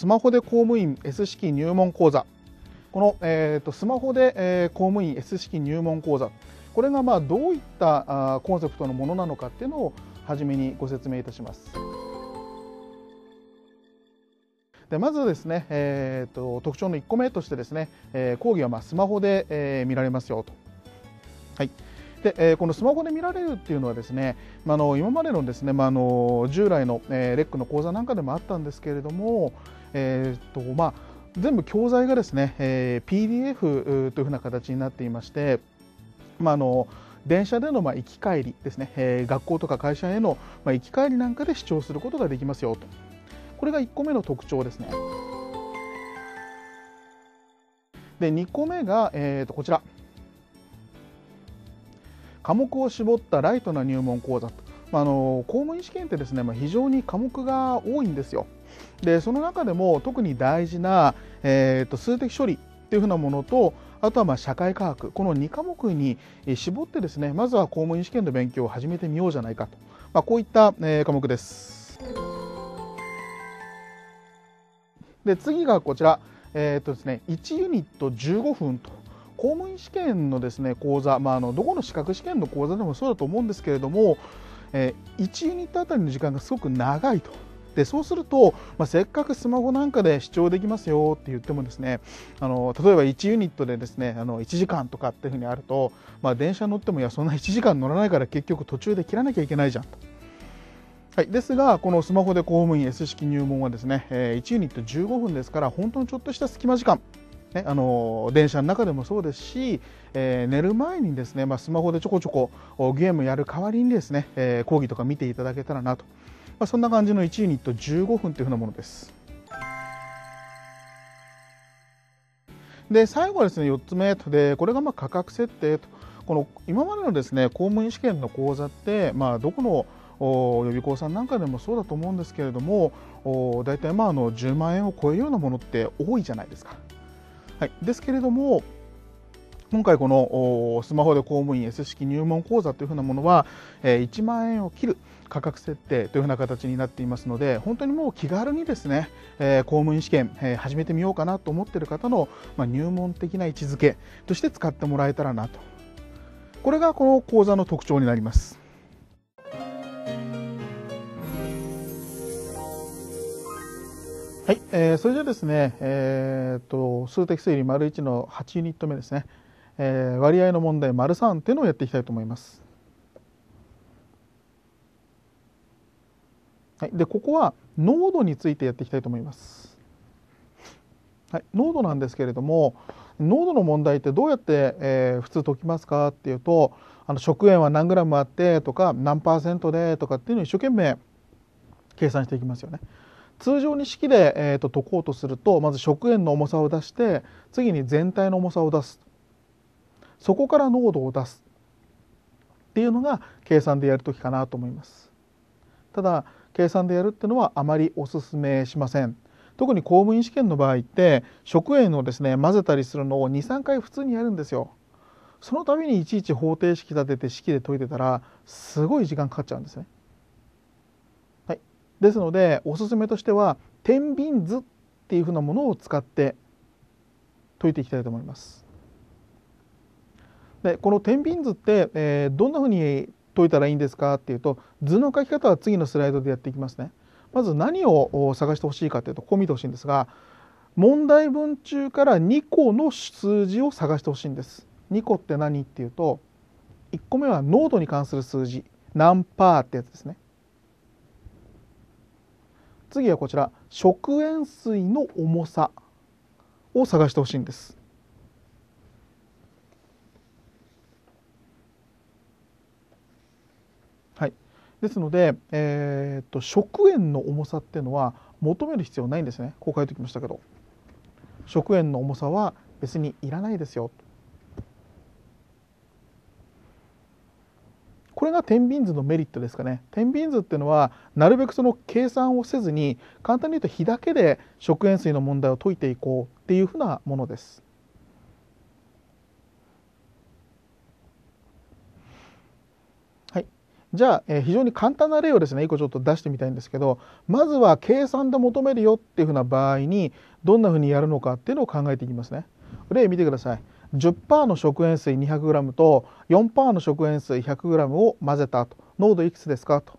スマホで公務員 S 式入門講座この、えーと、スマホで、えー、公務員 S 式入門講座これがまあどういったあコンセプトのものなのかっていうのを初めにご説明いたします。でまずですね、えーと、と特徴の1個目としてですね、えー、講義はまあスマホで、えー、見られますよと。はいでえー、このスマホで見られるっていうのはですね、まあ、の今までのですね、まあ、の従来の、えー、レックの講座なんかでもあったんですけれども、えーとまあ、全部教材がですね、えー、PDF というふうな形になっていまして、まあ、あの電車でのまあ行き帰りですね、えー、学校とか会社へのまあ行き帰りなんかで視聴することができますよとこれが1個目の特徴ですねで2個目が、えー、とこちら科目を絞ったライトな入門講座と、まあ、あの公務員試験ってですね、まあ、非常に科目が多いんですよでその中でも特に大事な、えーと、数的処理っていうふうなものとあとはまあ社会科学この2科目に絞ってですねまずは公務員試験の勉強を始めてみようじゃないかと、まあ、こういった、えー、科目です。で次がこちら、えーとですね、1ユニット15分と公務員試験のですね講座、まあ、あのどこの資格試験の講座でもそうだと思うんですけれども、えー、1ユニットあたりの時間がすごく長いと。でそうすると、まあ、せっかくスマホなんかで視聴できますよって言ってもですねあの例えば1ユニットでですねあの1時間とかっていうふうにあると、まあ、電車乗ってもいやそんな1時間乗らないから結局途中で切らなきゃいけないじゃんと。はい、ですが、このスマホで公務員 S 式入門はですね、え1ユニット15分ですから、本当にちょっとした隙間時間、ね、あの電車の中でもそうですし、えー、寝る前にですね、まあ、スマホでちょこちょこゲームやる代わりにですね、えー、講義とか見ていただけたらなと。まあ、そんな感じの1ユニット15分というふうなものです。で最後はですね4つ目でこれがまあ価格設定とこの今までのですね公務員試験の講座って、まあ、どこの予備校さんなんかでもそうだと思うんですけれども大体まああの10万円を超えるようなものって多いじゃないですか。はい、ですけれども今回このスマホで公務員 S 式入門講座というふうなものは1万円を切る価格設定というふうな形になっていますので本当にもう気軽にですね、えー、公務員試験、えー、始めてみようかなと思っている方の、まあ、入門的な位置づけとして使ってもらえたらなとこれがこの講座の特徴になります。はい、えー、それじゃですね、えーと、数的推理丸1の8ユニット目ですね、えー、割合の問題丸3っていうのをやっていきたいと思います。はい、でここは濃度についてやっていきたいと思います。はい、濃度なんですけれども濃度の問題ってどうやって、えー、普通解きますかっていうとあの食塩は何グラムあってとか何パーセントでとかっていうのを一生懸命計算していきますよね。通常に式で、えーと、解こうとするとまず食塩の重さを出して次に全体の重さを出すそこから濃度を出すっていうのが計算でやるときかなと思います。ただ計算でやるっていうのはあまりお勧めしません。特に公務員試験の場合って食塩をですね混ぜたりするのを23回普通にやるんですよ。その度にいちいち方程式立てて式で解いてたらすごい時間かかっちゃうんですね。はい、ですのでおすすめとしては天秤図っていうふうなものを使って解いていきたいと思います。でこの天秤図って、えー、どんなふうに解いたらいいんですかっていうと図の書き方は次のスライドでやっていきますね。まず何を探してほしいかというとここ見てほしいんですが問題文中から2個の数字を探してほしいんです。2個って何っていうと1個目は濃度に関する数字何パーってやつですね。次はこちら食塩水の重さを探してほしいんです。ですので、えー、っと食塩の重さっていうのは求める必要ないんですねこう書いておきましたけど食塩の重さは別にいらないですよこれが天秤図のメリットですかね天秤図っていうのはなるべくその計算をせずに簡単に言うと火だけで食塩水の問題を解いていこうっていうふうなものです。じゃあ、えー、非常に簡単な例をですね、一個ちょっと出してみたいんですけど、まずは計算で求めるよっていうふうな場合に、どんなふうにやるのかっていうのを考えていきますね。例見てください。10%の食塩水 200g と4%の食塩水 100g を混ぜたと。濃度いくつですかと。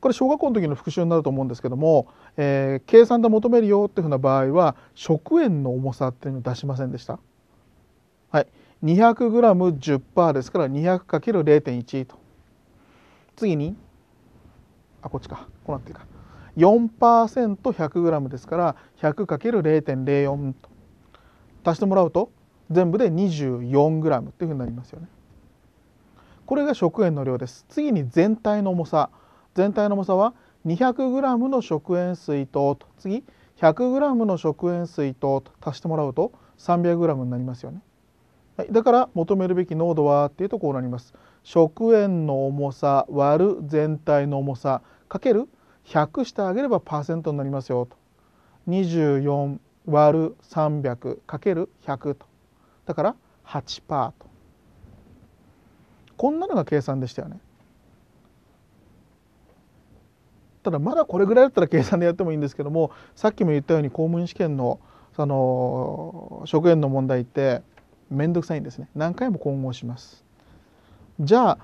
これ小学校の時の復習になると思うんですけども、えー、計算で求めるよっていうふうな場合は食塩の重さっていうのを出しませんでした。はい、200g10% ですから 200×0.1 と。次にあこっちかこうなってるか 4%100g ですから 100×0.04 と足してもらうと全部で 24g っていうふうになりますよね。これが食塩の量です。次に全体の重さ全体の重さは 200g の食塩水と次 100g の食塩水と足してもらうと 300g になりますよね。はい、だから求めるべき濃度はっていうとこうなります。食塩の重さ割る全体の重さかける100してあげればパーセントになりますよと24割る300かける100とだから8パーとこんなのが計算でしたよねただまだこれぐらいだったら計算でやってもいいんですけどもさっきも言ったように公務員試験のその食塩の問題って面倒くさいんですね何回も混合しますじゃあ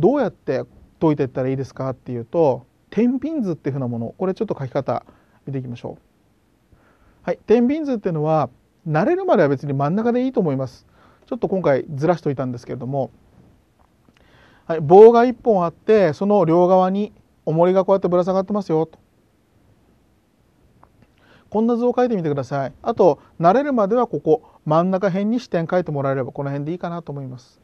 どうやって解いていったらいいですかっていうと天秤図っていうふうなものこれちょっと書き方見ていきましょう。はい、天秤図っていうのは慣れるまでは別に真ん中でいいと思います。ちょっと今回ずらしといたんですけれども、はい、棒が1本あってその両側に重りがこうやってぶら下がってますよと。こんな図を書いてみてください。あと慣れるまではここ真ん中辺に視点書いてもらえればこの辺でいいかなと思います。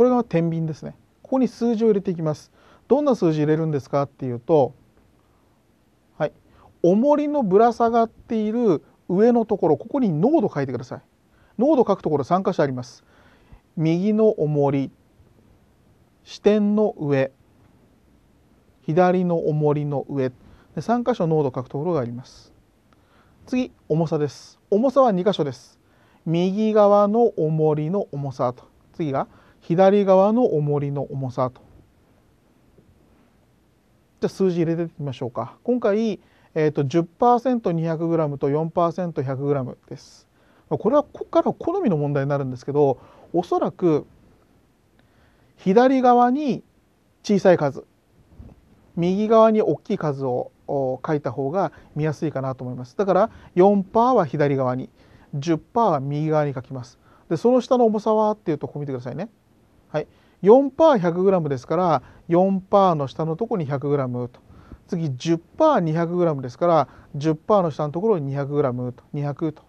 これが天秤ですねここに数字を入れていきますどんな数字入れるんですかっていうとはい重りのぶら下がっている上のところここに濃度書いてください濃度書くところ3箇所あります右の重り支点の上左の重りの上で3箇所濃度書くところがあります次重さです重さは2箇所です右側の重りの重さと次が左側の重りの重さとじゃ数字入れてみましょうか今回、えーと、と 10%200g と 4%100g ですこれはここから好みの問題になるんですけどおそらく左側に小さい数右側に大きい数を書いた方が見やすいかなと思いますだから4%は左側に10%は右側に書きますでその下の重さはっていうとこ見てくださいねはい、4%100g ですから4%の下のところに 100g と次 10%200g ですから10%の下のところに 200g と200と。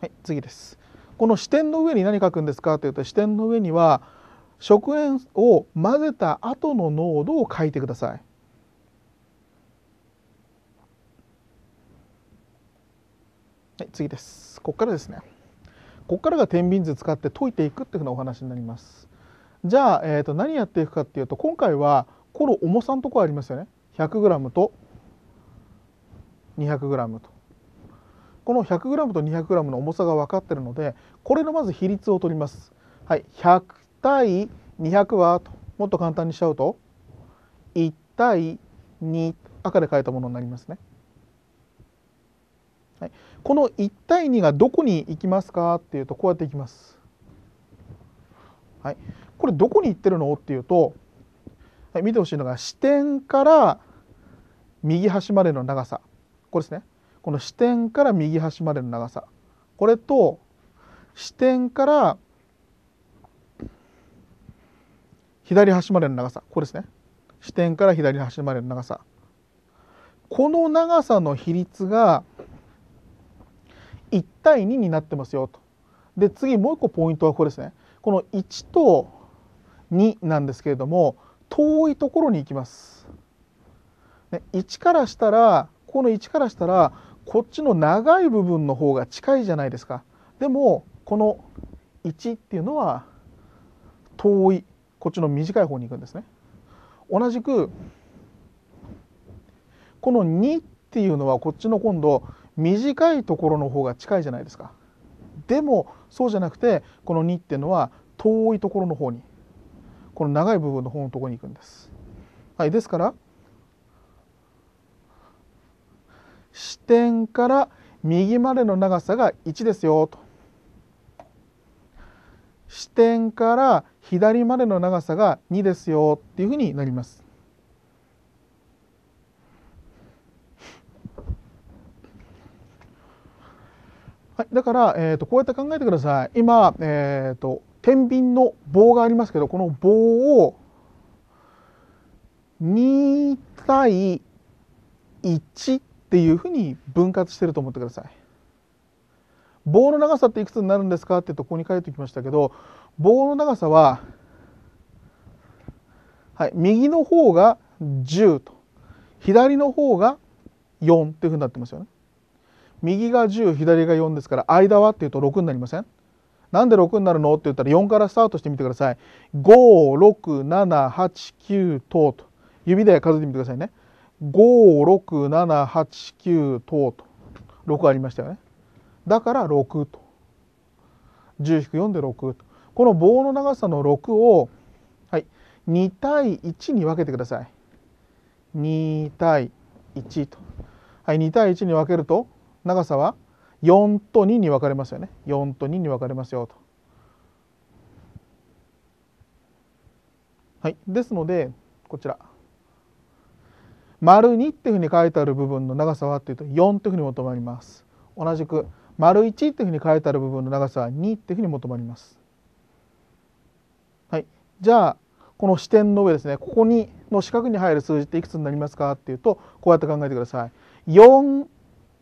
はい、次です。この支点の上に何書くんですかというと支点の上には食塩を混ぜた後の濃度を書いてください。はい、次です。ここからですね。ここからが天秤図使って解いていくっていうふうなお話になります。じゃあ、えー、と何やっていくかっていうと今回はこの重さのところありますよね 100g と 200g と。この 100g と 200g の重さが分かっているのでこれのまず比率を取ります。はい、100対200はともっと簡単にしちゃうと1対2赤で書いたものになりますね。はい、この1対2がどこに行きますかっていうとこうやっていきます。はい、これどこに行ってるのっていうと、はい、見てほしいのが視点から右端までの長さこれですねこの視点から右端までの長さこれと視点から左端までの長さこれですね視点から左端までの長さこの長さの比率が1対2になってますよと。で次もう一個ポイントはこれですね。この1と2なんですけれども遠いところに行きます。1からしたらこの1からしたらこっちの長い部分の方が近いじゃないですか。でもこの1っていうのは遠いこっちの短い方に行くんですね。同じくこの2っていうのはこっちの今度短いところの方が近いじゃないですかでもそうじゃなくてこの2っていうのは遠いところの方にこの長い部分の方のところに行くんです、はい、ですから視点から右までの長さが1ですよと視点から左までの長さが2ですよっていうふうになりますはい、だから、えーと、こうやって考えてください今、えーと、と天秤の棒がありますけどこの棒を2対1っていうふうに分割してると思ってください。棒の長さっていくつになるんですかってとここに書いておきましたけど棒の長さは、はい、右の方が10と左の方が4っていうふうになってますよね。右が10左が4ですから間はっていうと6になりませんなんで6になるのって言ったら4からスタートしてみてください56789等と指で数えてみてくださいね56789等と6ありましたよねだから6と10-4で6とこの棒の長さの6を、はい、2対1に分けてください2対1と、はい、2対1に分けると長さは4と2に分かれますよね4と2に分かれますよと。はい、ですのでこちら丸2っていうふうに書いてある部分の長さはっていうと4というふうに求まります。同じく丸1っていうふうに書いてある部分の長さは2っていうふうに求まります。はい、じゃあこの視点の上ですねここにの四角に入る数字っていくつになりますかっていうとこうやって考えてください。4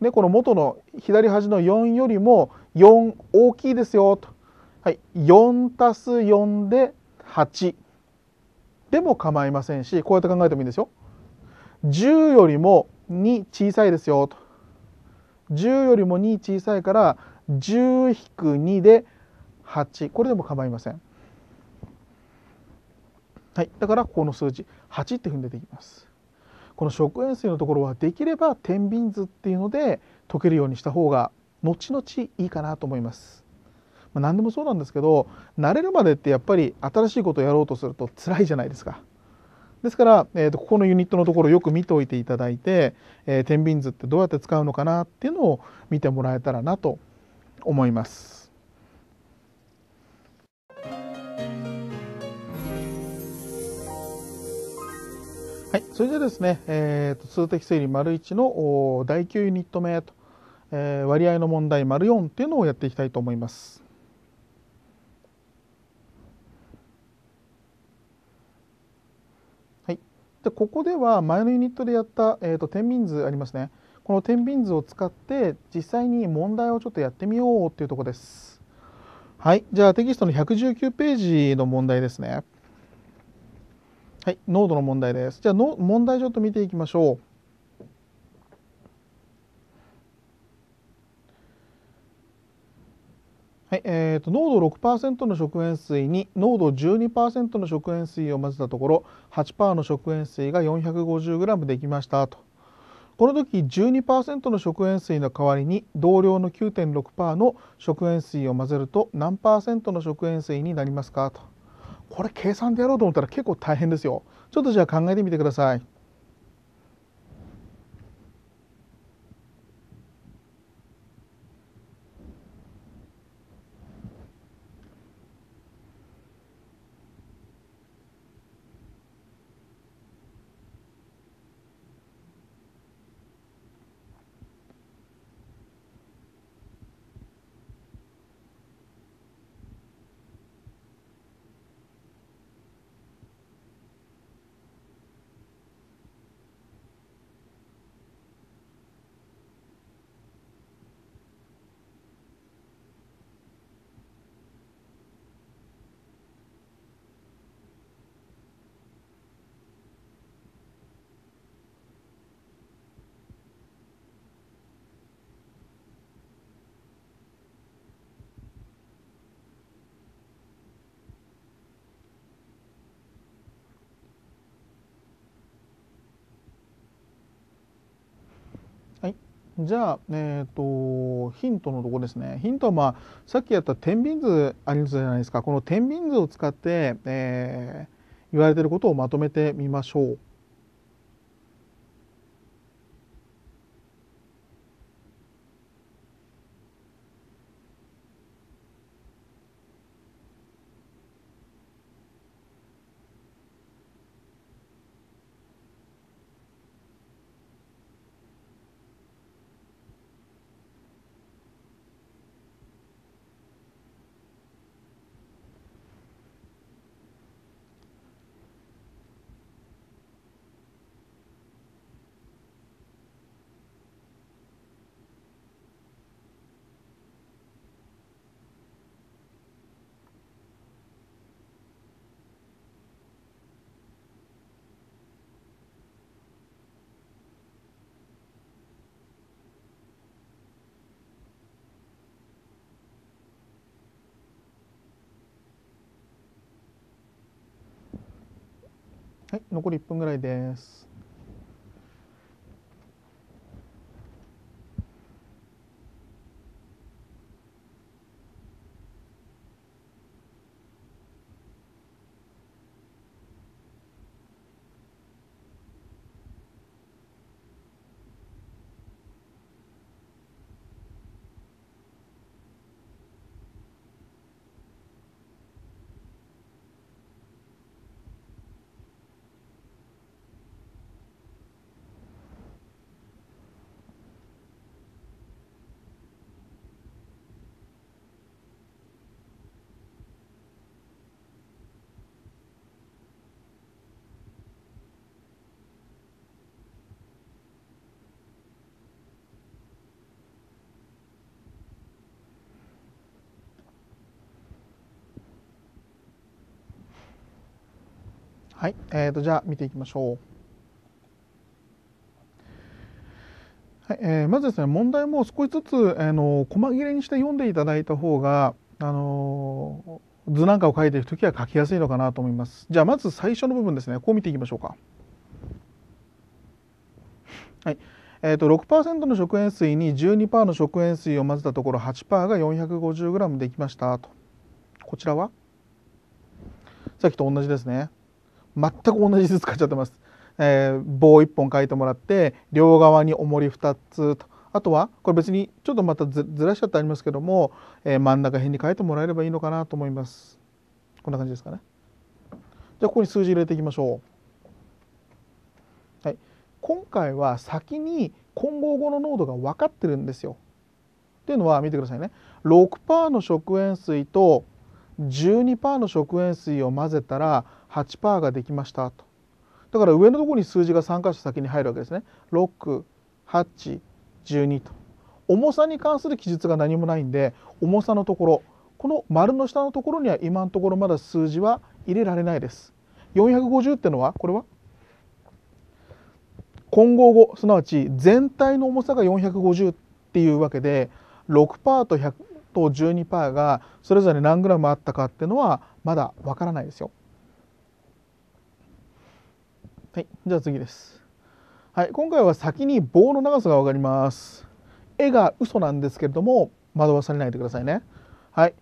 ね、この元の左端の4よりも4大きいですよと、はい、4す4で8でも構いませんしこうやって考えてもいいんですよ10よりも2小さいですよと10よりも2小さいから10-2で8これでも構いません、はい、だからここの数字8っていうふうに出てきます。この食塩水のところはできれば天秤図っていうので溶けるようにした方が後々いいかなと思います。まあ、何でもそうなんですけど慣れるまでってやっぱり新しいことをやろうとすると辛いじゃないですか。ですから、えーと、ここのユニットのところよく見ておいていただいて、えー、天秤図ってどうやって使うのかなっていうのを見てもらえたらなと思います。はい、それじゃですね、えーと、数的整理丸1の第9ユニット目と、えー、割合の問題丸4っていうのをやっていきたいと思います。はい、でここでは前のユニットでやった、えーと、天秤図ありますねこの天秤図を使って実際に問題をちょっとやってみようっていうとこです。はい、じゃあテキストの119ページの問題ですね。はい、濃度の問題です。じゃあの問題ちょっと見ていきましょう。はいえーと、濃度6%の食塩水に濃度12%の食塩水を混ぜたところ8%の食塩水が 450g できましたとこの時12%の食塩水の代わりに同量の9.6%の食塩水を混ぜると何の食塩水になりますかとこれ計算でやろうと思ったら結構大変ですよちょっとじゃあ考えてみてくださいじゃあ、えーと、ヒントのとこですねヒントは、まあ、さっきやった天秤図ありますじゃないですかこの天秤図を使って、えー、言われてることをまとめてみましょう。はい、残り1分ぐらいです。はい、えーと、じゃあ見ていきましょう。はいえー、まずですね問題も少しずつ、えー、の細切れにして読んでいただいた方が、あのー、図なんかを書いている時は書きやすいのかなと思います。じゃあまず最初の部分ですねこう見ていきましょうか。はいえーと6%の食塩水に12%の食塩水を混ぜたところ8%が 450g できましたとこちらはさっきと同じですね全く同じ図使っちゃってます。えー、棒1本書いてもらって両側に重り2つとあとはこれ別にちょっとまたずらしちゃってありますけども、えー、真ん中辺に書いてもらえればいいのかなと思います。こんな感じですかね。じゃあここに数字入れていきましょう。はい、今回は先に混合後の濃度が分かってるんですよ。っていうのは見てくださいね。6%の食塩水と12%の食塩水を混ぜたら8%ができましたとだから上のところに数字が3箇所先に入るわけですね6812と重さに関する記述が何もないんで重さのところこの丸の下のところには今のところまだ数字は入れられないです450ってのはこれは混合後すなわち全体の重さが450っていうわけで6%と100と12%がそれぞれ何グラムあったかっていうのはまだわからないですよ。はい、じゃあ次です。はい、今回は先に棒の長さが分かります。絵が嘘なんですけれども惑わされないでくださいね。はい、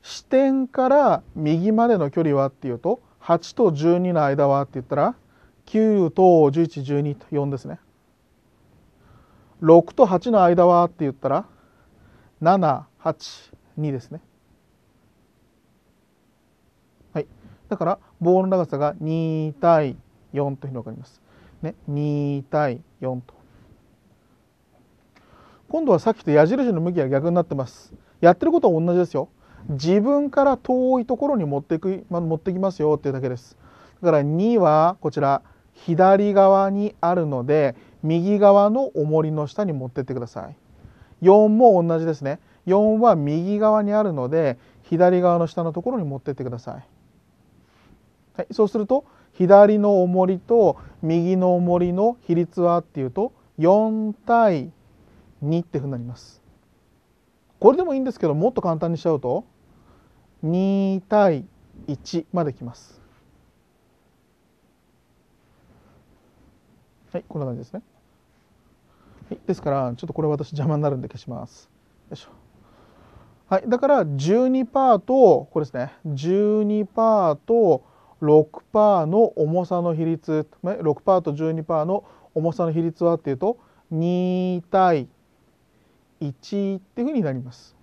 視点から右までの距離はっていうと8と12の間はって言ったら9と1112と4ですね。6と8の間はって言ったら782ですね。はい、だから棒の長さが2対1。4と広かります。ね、2対4と。今度はさっきと矢印の向きが逆になってます。やってることは同じですよ。自分から遠いところに持ってく、ま、持ってきますよっていうだけです。だから2はこちら左側にあるので右側の重りの下に持ってってください。4も同じですね。4は右側にあるので左側の下のところに持ってってください。はい、そうすると左の重りと右の重りの比率はっていうと4対2っていうふうになります。これでもいいんですけどもっと簡単にしちゃうと2対1まできます。はい、こんな感じですね。はい、ですからちょっとこれ私邪魔になるんで消します。よいしょ。はい、だから12パーとこれですね12パーと6%の重さの比率6%と12%の重さの比率はっていうと2対1っていうふうになります。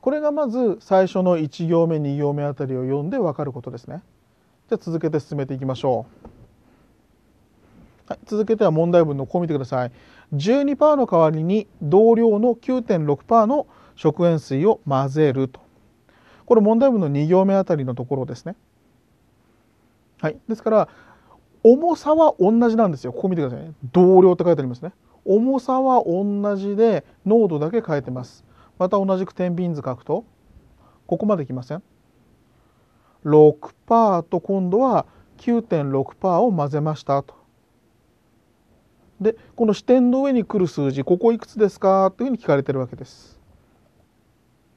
これがまず最初の1行目2行目あたりを読んで分かることですね。じゃ続けて進めていきましょう。はい、続けては問題文のこう見てください。12%の代わりに同量の9.6%の食塩水を混ぜると。これ問題文の2行目あたりのところですね。はい、ですから重さは同じなんですよ。ここ見てくださいね。同量って書いてありますね。重さは同じで濃度だけ変えてます。また同じく天秤図書くとここまできません。6%と今度は9.6%を混ぜましたと。でこの支点の上に来る数字ここいくつですかというふうに聞かれてるわけです。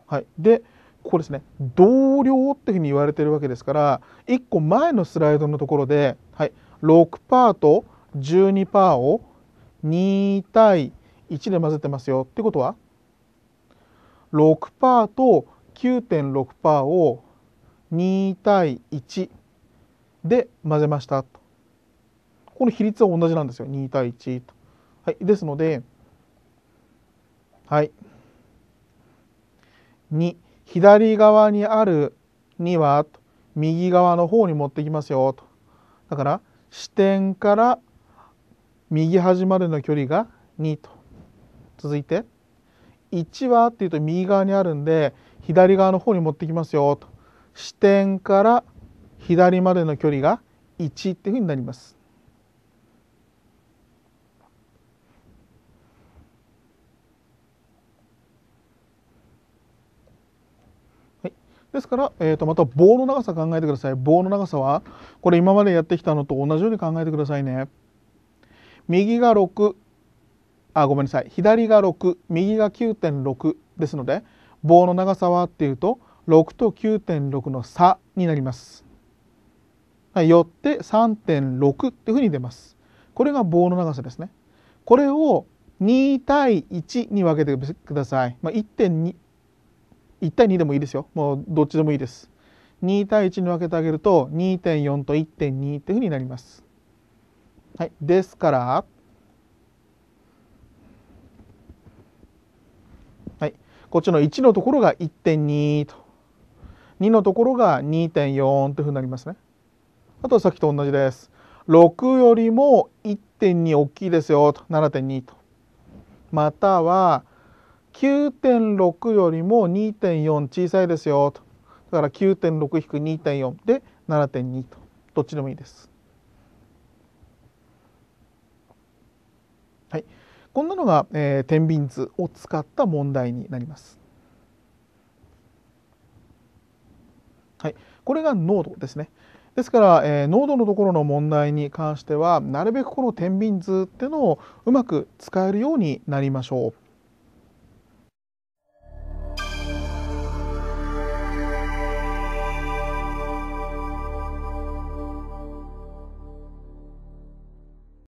はい、でここですね同量っていうふうに言われてるわけですから1個前のスライドのところで、はい、6パーと12パーを2対1で混ぜてますよってことは6パーと9.6パーを2対1で混ぜましたと。この比率は同じなんですよ2対1と。はい、ですのではい2左側にあるには右側の方に持ってきますよとだから視点から右端までの距離が2と続いて1はっていうと右側にあるんで左側の方に持ってきますよと視点から左までの距離が1っていうふうになります。ですから、えー、とまた棒の長さ考えてください棒の長さはこれ今までやってきたのと同じように考えてくださいね右が6あごめんなさい左が6右が9.6ですので棒の長さはっていうと6と9.6の差になります。よって3.6っていうふうに出ます。これが棒の長さですね。これを2対1に分けてください。まあ、1.2 1対2でもいいですよもうどっちでもいいです2対1に分けてあげると2.4と1.2っていうふうになります、はい、ですからはいこっちの1のところが1.2と2のところが2.4というふうになりますねあとはさっきと同じです6よりも1.2大きいですよと7.2とまたは9.6よりも2.4小さいですよと。だから9.6-2.4で7.2と。どっちでもいいです。はい。こんなのが、えー、天秤図を使った問題になります。はい。これが濃度ですね。ですから、えー、濃度のところの問題に関してはなるべくこの天秤図っていうのをうまく使えるようになりましょう。